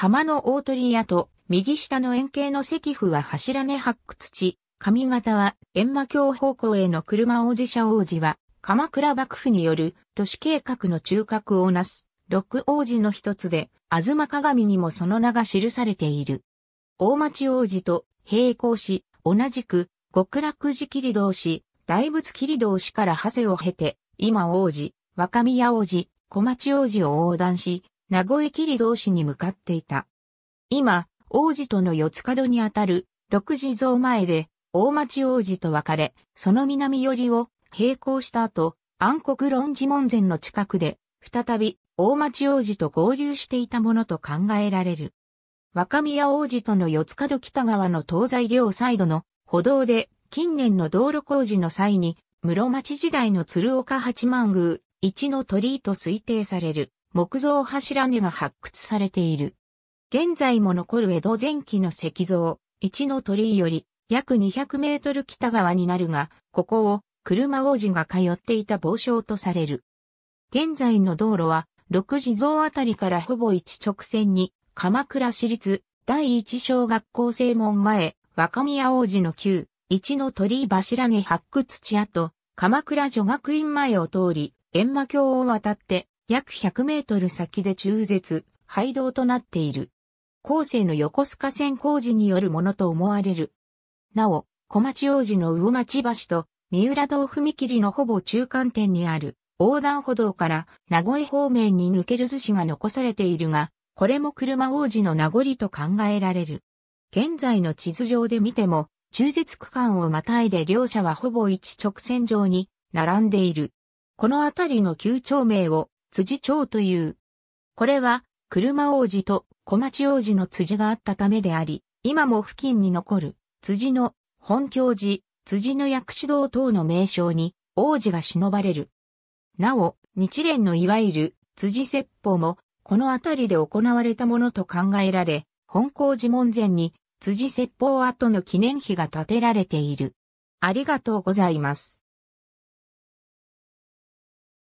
浜の大鳥屋と、右下の円形の石符は柱根発掘地、上方は、閻魔教方向への車王子社王子は、鎌倉幕府による都市計画の中核をなす、六王子の一つで、ま鏡にもその名が記されている。大町王子と平行し、同じく、極楽寺切同士、大仏切同士から長谷を経て、今王子、若宮王子、小町王子を横断し、名古屋切同市に向かっていた。今、王子との四つ角にあたる、六地蔵前で、大町王子と別れ、その南寄りを並行した後、暗黒論寺門前の近くで、再び大町王子と合流していたものと考えられる。若宮王子との四つ角北側の東西両サイドの歩道で、近年の道路工事の際に、室町時代の鶴岡八幡宮、一の鳥居と推定される。木造柱根が発掘されている。現在も残る江戸前期の石像、一の鳥居より約200メートル北側になるが、ここを車王子が通っていた傍障とされる。現在の道路は、六地蔵あたりからほぼ一直線に、鎌倉市立第一小学校正門前、若宮王子の旧、一の鳥居柱根発掘地跡、鎌倉女学院前を通り、閻魔橋を渡って、約100メートル先で中絶、廃道となっている。後世の横須賀線工事によるものと思われる。なお、小町王子の魚町橋と三浦道踏切のほぼ中間点にある横断歩道から名古屋方面に抜ける寿司が残されているが、これも車王子の名残と考えられる。現在の地図上で見ても、中絶区間をまたいで両者はほぼ一直線上に並んでいる。この辺りの旧町名を辻町という。これは、車王子と小町王子の辻があったためであり、今も付近に残る辻の本教寺、辻の薬師堂等の名称に王子が忍ばれる。なお、日蓮のいわゆる辻説法も、この辺りで行われたものと考えられ、本校寺門前に辻説法跡の記念碑が建てられている。ありがとうございます。